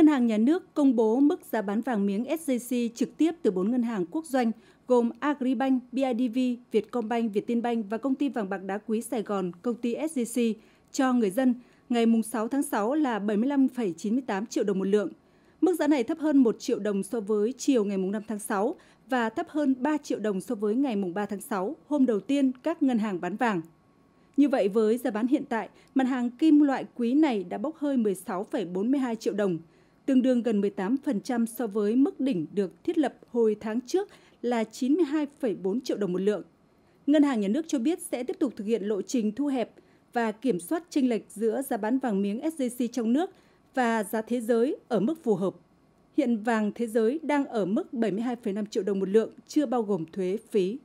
Ngân hàng Nhà nước công bố mức giá bán vàng miếng SJC trực tiếp từ 4 ngân hàng quốc doanh gồm Agribank, BIDV, Vietcombank, Vietinbank và công ty vàng bạc đá quý Sài Gòn, công ty SJC cho người dân ngày 6 tháng 6 là 75,98 triệu đồng một lượng. Mức giá này thấp hơn 1 triệu đồng so với chiều ngày 5 tháng 6 và thấp hơn 3 triệu đồng so với ngày 3 tháng 6, hôm đầu tiên các ngân hàng bán vàng. Như vậy với giá bán hiện tại, mặt hàng kim loại quý này đã bốc hơi 16,42 triệu đồng, tương đương gần 18% so với mức đỉnh được thiết lập hồi tháng trước là 92,4 triệu đồng một lượng. Ngân hàng Nhà nước cho biết sẽ tiếp tục thực hiện lộ trình thu hẹp và kiểm soát chênh lệch giữa giá bán vàng miếng SJC trong nước và giá thế giới ở mức phù hợp. Hiện vàng thế giới đang ở mức 72,5 triệu đồng một lượng, chưa bao gồm thuế phí.